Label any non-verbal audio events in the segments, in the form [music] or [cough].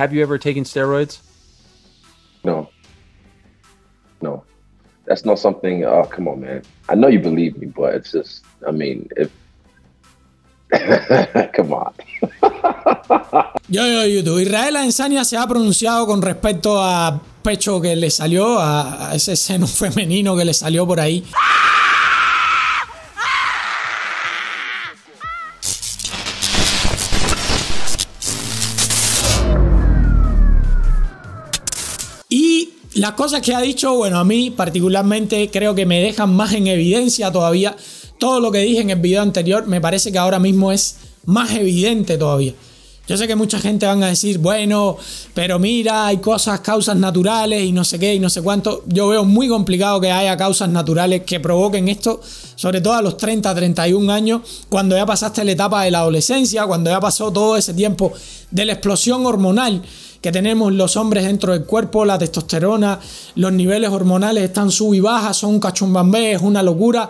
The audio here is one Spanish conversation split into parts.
have you ever taken steroids? No. No. That's not something. Oh, come on, man. I know you believe me, but it's just. I mean, if [laughs] Come on. [laughs] yo, yo, YouTube. Israel Ensania se ha pronunciado con respecto a pecho que le salió, a, ese seno [laughs] femenino que le salió por ahí. Las cosas que ha dicho, bueno, a mí particularmente creo que me dejan más en evidencia todavía. Todo lo que dije en el video anterior me parece que ahora mismo es más evidente todavía. Yo sé que mucha gente van a decir, bueno, pero mira, hay cosas, causas naturales y no sé qué y no sé cuánto. Yo veo muy complicado que haya causas naturales que provoquen esto, sobre todo a los 30, 31 años, cuando ya pasaste la etapa de la adolescencia, cuando ya pasó todo ese tiempo de la explosión hormonal que tenemos los hombres dentro del cuerpo, la testosterona, los niveles hormonales están sub y baja, son un cachumbambé, es una locura.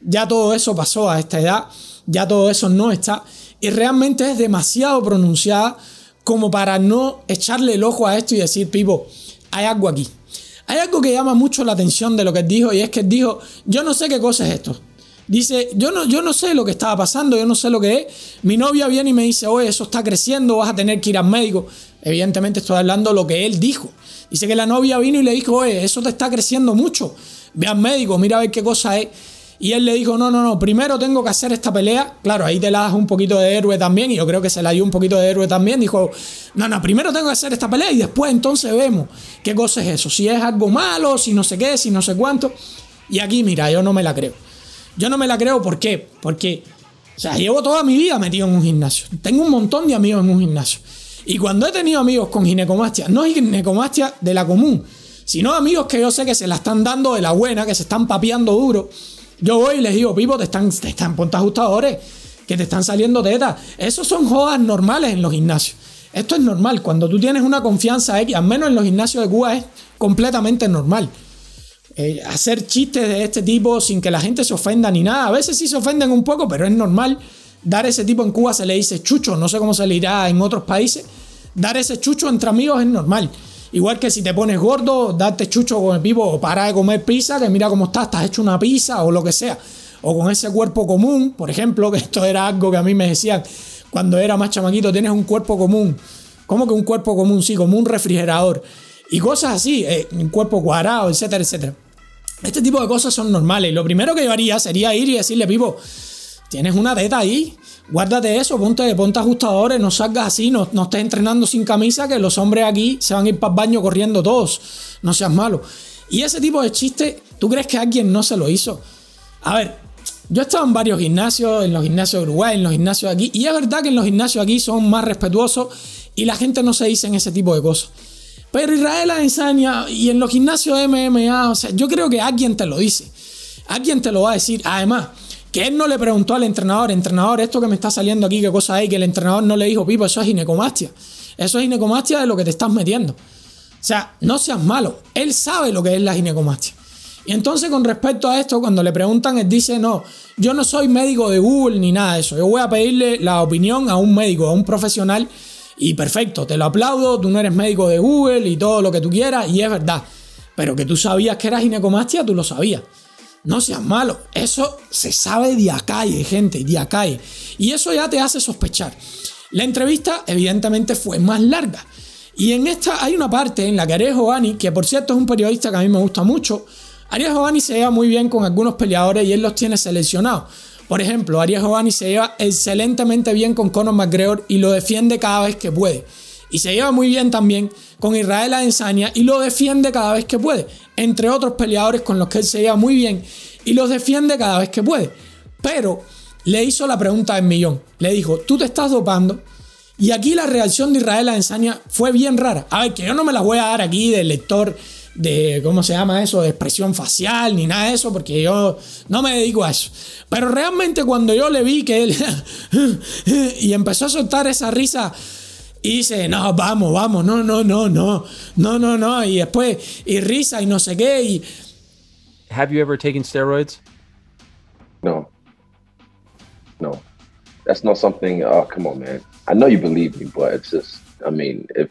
Ya todo eso pasó a esta edad, ya todo eso no está. Y realmente es demasiado pronunciada como para no echarle el ojo a esto y decir, Pipo, hay algo aquí. Hay algo que llama mucho la atención de lo que dijo y es que dijo, yo no sé qué cosa es esto. Dice, yo no, yo no sé lo que estaba pasando, yo no sé lo que es. Mi novia viene y me dice, oye, eso está creciendo, vas a tener que ir al médico. Evidentemente estoy hablando lo que él dijo. Dice que la novia vino y le dijo, oye, eso te está creciendo mucho. Ve al médico, mira a ver qué cosa es. Y él le dijo, no, no, no, primero tengo que hacer esta pelea. Claro, ahí te la das un poquito de héroe también, y yo creo que se la dio un poquito de héroe también. Dijo, no, no, primero tengo que hacer esta pelea y después entonces vemos qué cosa es eso. Si es algo malo, si no sé qué, si no sé cuánto. Y aquí, mira, yo no me la creo. Yo no me la creo, ¿por qué? Porque, o llevo toda mi vida metido en un gimnasio. Tengo un montón de amigos en un gimnasio. Y cuando he tenido amigos con ginecomastia, no ginecomastia de la común, sino amigos que yo sé que se la están dando de la buena, que se están papeando duro, yo voy y les digo, Pipo, te están, te están ponte ajustadores, que te están saliendo tetas. Esos son jodas normales en los gimnasios. Esto es normal. Cuando tú tienes una confianza X, al menos en los gimnasios de Cuba es completamente normal. Eh, hacer chistes de este tipo sin que la gente se ofenda ni nada. A veces sí se ofenden un poco, pero es normal. Dar ese tipo en Cuba se le dice chucho, no sé cómo se le irá en otros países. Dar ese chucho entre amigos es normal. Igual que si te pones gordo, darte chucho con el vivo o para de comer pizza, que mira cómo estás, estás hecho una pizza o lo que sea. O con ese cuerpo común, por ejemplo, que [laughs] esto era algo que a mí me decían cuando era más chamaquito, tienes un cuerpo común. como que un cuerpo común? Sí, como un refrigerador. Y cosas así, eh, un cuerpo cuadrado, etcétera, etcétera. Este tipo de cosas son normales. Lo primero que yo haría sería ir y decirle, Pipo, tienes una deta ahí, guárdate eso, ponte, ponte ajustadores, no salgas así, no, no estés entrenando sin camisa, que los hombres aquí se van a ir para el baño corriendo todos. No seas malo. Y ese tipo de chiste, ¿tú crees que alguien no se lo hizo? A ver, yo he estado en varios gimnasios, en los gimnasios de Uruguay, en los gimnasios de aquí, y es verdad que en los gimnasios aquí son más respetuosos y la gente no se dice en ese tipo de cosas. Pero Israel Adesanya y en los gimnasios de MMA, o sea, yo creo que alguien te lo dice. Alguien te lo va a decir. Además, que él no le preguntó al entrenador, entrenador, esto que me está saliendo aquí, qué cosa hay, que el entrenador no le dijo, Pipo, eso es ginecomastia. Eso es ginecomastia de lo que te estás metiendo. O sea, no seas malo. Él sabe lo que es la ginecomastia. Y entonces con respecto a esto, cuando le preguntan, él dice, no, yo no soy médico de Google ni nada de eso. Yo voy a pedirle la opinión a un médico, a un profesional y perfecto, te lo aplaudo, tú no eres médico de Google y todo lo que tú quieras, y es verdad. Pero que tú sabías que era ginecomastia, tú lo sabías. No seas malo, eso se sabe de a calle, gente, de a Y eso ya te hace sospechar. La entrevista, evidentemente, fue más larga. Y en esta hay una parte en la que Ariel Giovanni, que por cierto es un periodista que a mí me gusta mucho, Ariel Giovanni se lleva muy bien con algunos peleadores y él los tiene seleccionados. Por ejemplo, Arias Giovanni se lleva excelentemente bien con Conor McGregor y lo defiende cada vez que puede. Y se lleva muy bien también con Israel Adesanya y lo defiende cada vez que puede. Entre otros peleadores con los que él se lleva muy bien y los defiende cada vez que puede. Pero le hizo la pregunta del millón. Le dijo, tú te estás dopando. Y aquí la reacción de Israel Adesanya fue bien rara. A ver, que yo no me la voy a dar aquí del lector de, ¿cómo se llama eso? De expresión facial, ni nada de eso, porque yo no me dedico a eso. Pero realmente cuando yo le vi que él [laughs] y empezó a soltar esa risa, y dice, no, vamos, vamos, no, no, no, no, no, no, no, y después, y risa y no sé qué. Y... Have you ever taken steroids? No. No. That's not something, oh, come on, man. I know you believe me, but it's just, I mean, if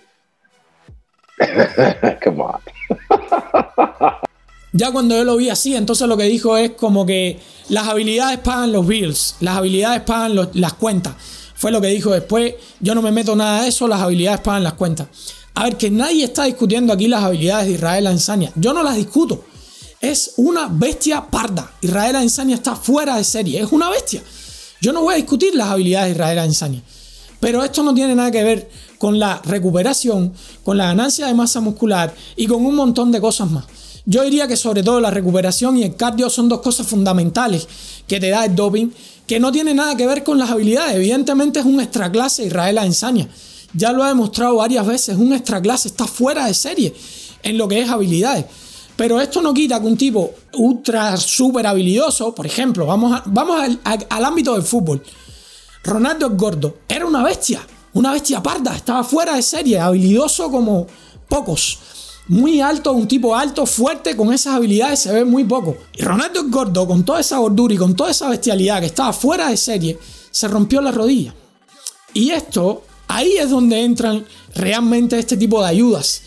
[laughs] [laughs] ya cuando yo lo vi así, entonces lo que dijo es como que las habilidades pagan los bills, las habilidades pagan las cuentas. Fue lo que dijo después, yo no me meto nada a eso, las habilidades pagan las cuentas. A ver, que nadie está discutiendo aquí las habilidades de Israel Ansania. Yo no las discuto. Es una bestia parda. Israel Ansania está fuera de serie. Es una bestia. Yo no voy a discutir las habilidades de Israel Ansania. Pero esto no tiene nada que ver con la recuperación, con la ganancia de masa muscular y con un montón de cosas más. Yo diría que sobre todo la recuperación y el cardio son dos cosas fundamentales que te da el doping, que no tiene nada que ver con las habilidades. Evidentemente es un extra clase Israel ensaña. Ya lo ha demostrado varias veces, un extra clase está fuera de serie en lo que es habilidades. Pero esto no quita que un tipo ultra súper habilidoso, por ejemplo, vamos, vamos al, al ámbito del fútbol. Ronaldo es gordo, era una bestia, una bestia parda, estaba fuera de serie, habilidoso como pocos. Muy alto, un tipo alto, fuerte, con esas habilidades se ve muy poco. Y Ronaldo es Gordo, con toda esa gordura y con toda esa bestialidad que estaba fuera de serie, se rompió la rodilla. Y esto, ahí es donde entran realmente este tipo de ayudas.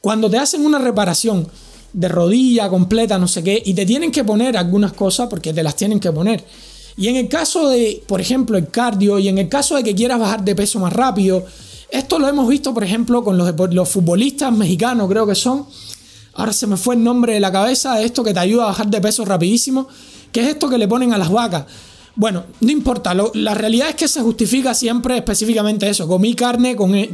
Cuando te hacen una reparación de rodilla completa, no sé qué, y te tienen que poner algunas cosas porque te las tienen que poner y en el caso de, por ejemplo, el cardio y en el caso de que quieras bajar de peso más rápido, esto lo hemos visto, por ejemplo, con los, los futbolistas mexicanos, creo que son. Ahora se me fue el nombre de la cabeza de esto que te ayuda a bajar de peso rapidísimo, que es esto que le ponen a las vacas. Bueno, no importa, la realidad es que se justifica siempre específicamente eso. Comí carne con... E,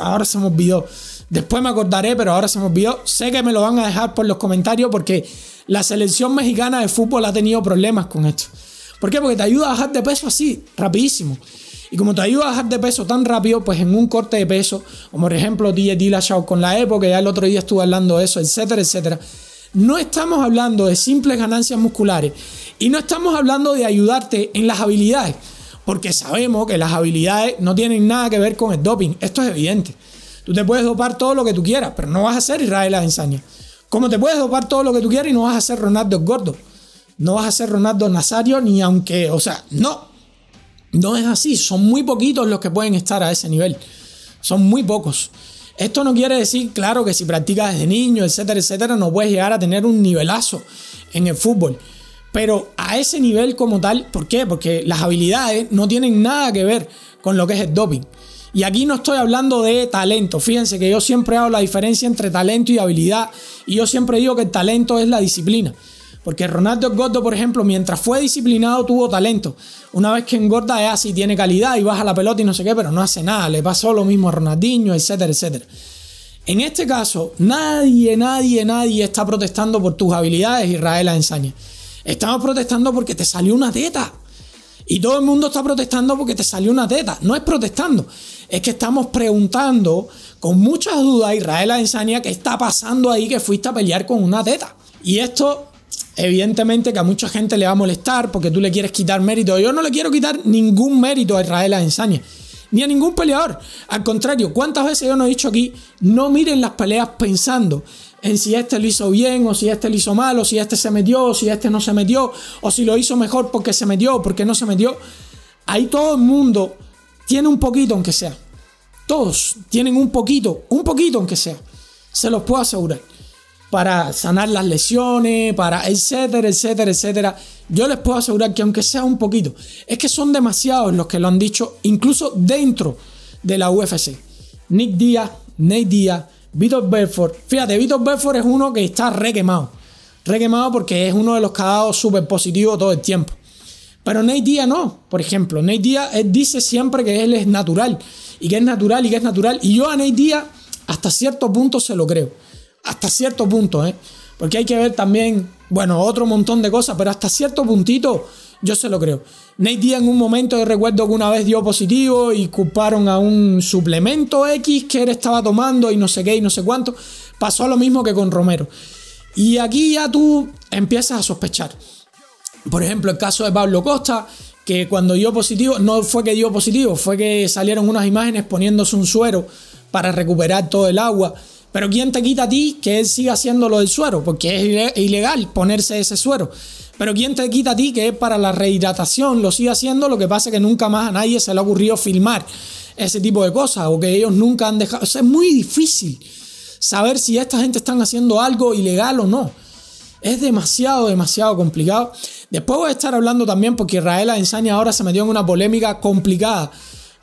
ahora se me olvidó. Después me acordaré, pero ahora se me olvidó. Sé que me lo van a dejar por los comentarios porque la selección mexicana de fútbol ha tenido problemas con esto. ¿Por qué? Porque te ayuda a bajar de peso así, rapidísimo. Y como te ayuda a bajar de peso tan rápido, pues en un corte de peso, como por ejemplo DJ Dillashaw con la época, ya el otro día estuve hablando de eso, etcétera, etcétera. No estamos hablando de simples ganancias musculares y no estamos hablando de ayudarte en las habilidades, porque sabemos que las habilidades no tienen nada que ver con el doping, esto es evidente. Tú te puedes dopar todo lo que tú quieras, pero no vas a ser Israel ensañas. Como te puedes dopar todo lo que tú quieras y no vas a ser Ronaldo Gordo no vas a ser Ronaldo Nazario ni aunque, o sea, no, no es así, son muy poquitos los que pueden estar a ese nivel, son muy pocos. Esto no quiere decir, claro, que si practicas desde niño, etcétera, etcétera, no puedes llegar a tener un nivelazo en el fútbol. Pero a ese nivel como tal, ¿por qué? Porque las habilidades no tienen nada que ver con lo que es el doping. Y aquí no estoy hablando de talento. Fíjense que yo siempre hago la diferencia entre talento y habilidad. Y yo siempre digo que el talento es la disciplina. Porque Ronaldo gordo, por ejemplo, mientras fue disciplinado tuvo talento. Una vez que engorda es así, tiene calidad y baja la pelota y no sé qué, pero no hace nada. Le pasó lo mismo a Ronaldinho, etcétera, etcétera. En este caso, nadie, nadie, nadie está protestando por tus habilidades, Israel Ensaña. Estamos protestando porque te salió una teta. Y todo el mundo está protestando porque te salió una teta. No es protestando, es que estamos preguntando con muchas dudas a Israel Ensaña, qué está pasando ahí que fuiste a pelear con una teta. Y esto evidentemente que a mucha gente le va a molestar porque tú le quieres quitar mérito. Yo no le quiero quitar ningún mérito a Israel Ensaña, ni a ningún peleador. Al contrario, ¿cuántas veces yo no he dicho aquí, no miren las peleas pensando en si este lo hizo bien o si este lo hizo mal o si este se metió o si este no se metió o si lo hizo mejor porque se metió o porque no se metió? Ahí todo el mundo tiene un poquito aunque sea. Todos tienen un poquito, un poquito aunque sea. Se los puedo asegurar para sanar las lesiones, para etcétera, etcétera, etcétera. Yo les puedo asegurar que aunque sea un poquito, es que son demasiados los que lo han dicho, incluso dentro de la UFC. Nick Diaz, Nate Diaz, Vitor Belfort. Fíjate, Vitor Belfort es uno que está re quemado. Re quemado porque es uno de los que ha súper positivo todo el tiempo. Pero Nate Diaz no, por ejemplo. Nate Diaz dice siempre que él es natural. Y que es natural y que es natural. Y yo a Nate Diaz hasta cierto punto se lo creo hasta cierto punto, ¿eh? Porque hay que ver también, bueno, otro montón de cosas, pero hasta cierto puntito yo se lo creo. Nate en un momento de recuerdo que una vez dio positivo y culparon a un suplemento X que él estaba tomando y no sé qué y no sé cuánto. Pasó lo mismo que con Romero. Y aquí ya tú empiezas a sospechar. Por ejemplo, el caso de Pablo Costa, que cuando dio positivo, no fue que dio positivo, fue que salieron unas imágenes poniéndose un suero para recuperar todo el agua. Pero ¿quién te quita a ti que él siga haciéndolo lo del suero? Porque es ilegal ponerse ese suero. Pero ¿quién te quita a ti que es para la rehidratación? Lo sigue haciendo, lo que pasa es que nunca más a nadie se le ha ocurrido filmar ese tipo de cosas o que ellos nunca han dejado. es muy difícil saber si esta gente están haciendo algo ilegal o no. Es demasiado, demasiado complicado. Después voy a estar hablando también porque Israel Ensaña ahora se metió en una polémica complicada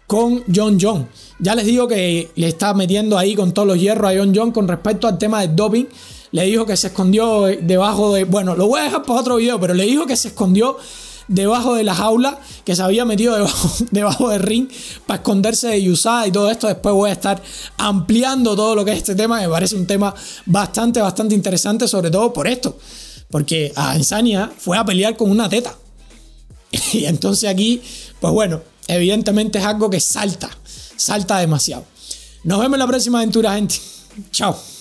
con John John. Ya les digo que le está metiendo ahí con todos los hierros a John John con respecto al tema del doping. Le dijo que se escondió debajo de. Bueno, lo voy a dejar para otro video, pero le dijo que se escondió debajo de la jaula, que se había metido debajo, [laughs] debajo del ring para esconderse de Yusada y todo esto. Después voy a estar ampliando todo lo que es este tema. Me parece un tema bastante, bastante interesante, sobre todo por esto. Porque a Insania fue a pelear con una teta. [laughs] Y entonces aquí, pues bueno, evidentemente es algo que salta, salta demasiado. Nos vemos en la próxima aventura, gente. Chao.